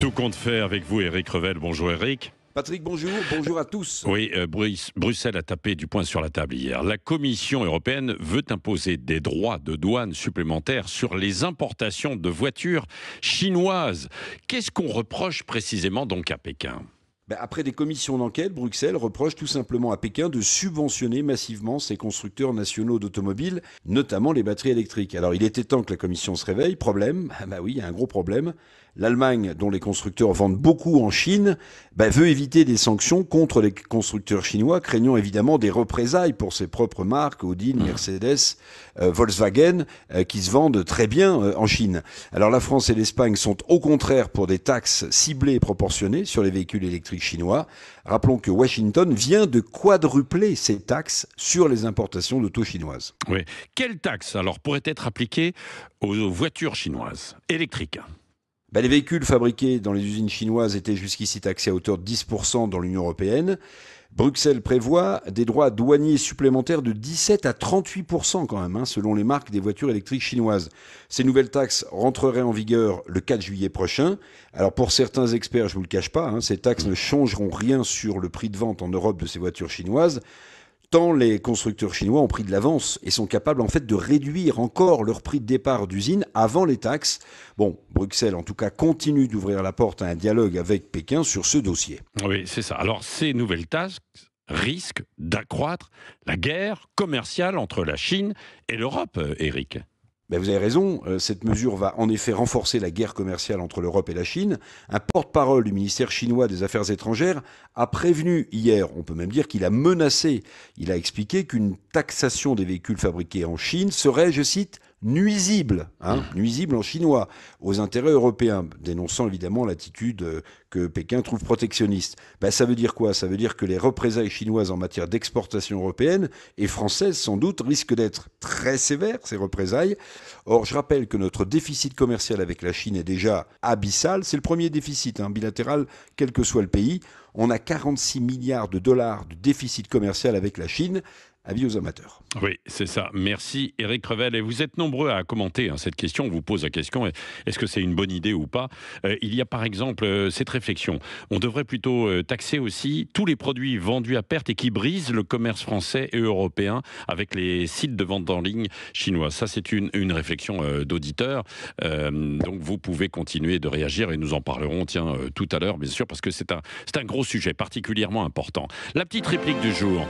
Tout compte faire avec vous, Eric Revel. Bonjour, Eric. Patrick, bonjour. Bonjour à tous. Oui, euh, Bruxelles a tapé du poing sur la table hier. La Commission européenne veut imposer des droits de douane supplémentaires sur les importations de voitures chinoises. Qu'est-ce qu'on reproche précisément donc à Pékin ben, après des commissions d'enquête, Bruxelles reproche tout simplement à Pékin de subventionner massivement ses constructeurs nationaux d'automobiles, notamment les batteries électriques. Alors il était temps que la commission se réveille. Problème ah, Bah oui, il y a un gros problème l'Allemagne, dont les constructeurs vendent beaucoup en Chine, bah, veut éviter des sanctions contre les constructeurs chinois, craignant évidemment des représailles pour ses propres marques, Audi, mmh. Mercedes, euh, Volkswagen, euh, qui se vendent très bien euh, en Chine. Alors la France et l'Espagne sont au contraire pour des taxes ciblées et proportionnées sur les véhicules électriques chinois. Rappelons que Washington vient de quadrupler ses taxes sur les importations d'auto chinoises. Oui. Quelle taxe alors pourrait être appliquée aux voitures chinoises électriques bah, les véhicules fabriqués dans les usines chinoises étaient jusqu'ici taxés à hauteur de 10% dans l'Union européenne. Bruxelles prévoit des droits douaniers supplémentaires de 17 à 38% quand même, hein, selon les marques des voitures électriques chinoises. Ces nouvelles taxes rentreraient en vigueur le 4 juillet prochain. Alors pour certains experts, je ne vous le cache pas, hein, ces taxes mmh. ne changeront rien sur le prix de vente en Europe de ces voitures chinoises tant les constructeurs chinois ont pris de l'avance et sont capables en fait de réduire encore leur prix de départ d'usine avant les taxes. Bon, Bruxelles en tout cas continue d'ouvrir la porte à un dialogue avec Pékin sur ce dossier. Oui, c'est ça. Alors ces nouvelles taxes risquent d'accroître la guerre commerciale entre la Chine et l'Europe, Eric. Euh, ben, vous avez raison, euh, cette mesure va en effet renforcer la guerre commerciale entre l'Europe et la Chine. Un porte-parole du ministère chinois des Affaires étrangères a prévenu hier, on peut même dire qu'il a menacé, il a expliqué qu'une taxation des véhicules fabriqués en Chine serait, je cite, nuisibles, hein, mm. nuisibles en chinois, aux intérêts européens, dénonçant évidemment l'attitude euh, que Pékin trouve protectionniste. Ben, ça veut dire quoi Ça veut dire que les représailles chinoises en matière d'exportation européenne et française, sans doute, risquent d'être très sévères, ces représailles. Or, je rappelle que notre déficit commercial avec la Chine est déjà abyssal. C'est le premier déficit hein, bilatéral, quel que soit le pays. On a 46 milliards de dollars de déficit commercial avec la Chine avis aux amateurs. Oui, c'est ça. Merci Eric Crevel. Et vous êtes nombreux à commenter hein, cette question. On vous pose la question, est-ce que c'est une bonne idée ou pas euh, Il y a par exemple euh, cette réflexion. On devrait plutôt euh, taxer aussi tous les produits vendus à perte et qui brisent le commerce français et européen avec les sites de vente en ligne chinois. Ça, c'est une, réflexion d'auditeur. donc vous pouvez continuer de réagir et nous en parlerons, tiens, tout à l'heure, bien sûr, parce que c'est un gros sujet particulièrement important. La petite réplique du jour.